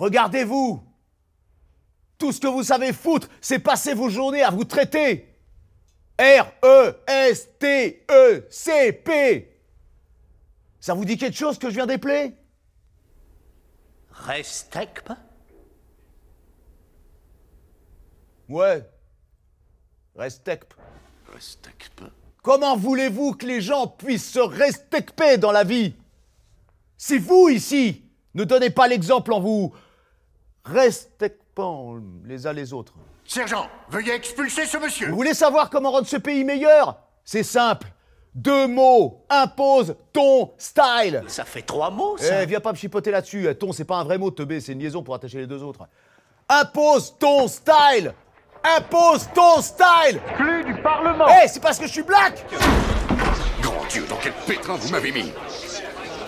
Regardez-vous. Tout ce que vous savez foutre, c'est passer vos journées à vous traiter. R-E-S-T-E-C-P. Ça vous dit quelque chose que je viens d'épeler Restecp Ouais. Restecp. Restecp. Comment voulez-vous que les gens puissent se respecter dans la vie Si vous, ici, ne donnez pas l'exemple en vous respectant les uns les autres. Sergent, veuillez expulser ce monsieur. Vous voulez savoir comment rendre ce pays meilleur C'est simple. Deux mots impose ton style. Ça fait trois mots, ça. Eh, viens pas me chipoter là-dessus. Eh, ton, c'est pas un vrai mot, teubé, c'est une liaison pour attacher les deux autres. Impose ton style Impose ton style Plus du Parlement Eh, c'est parce que je suis black Grand Dieu, dans quel pétrin vous m'avez mis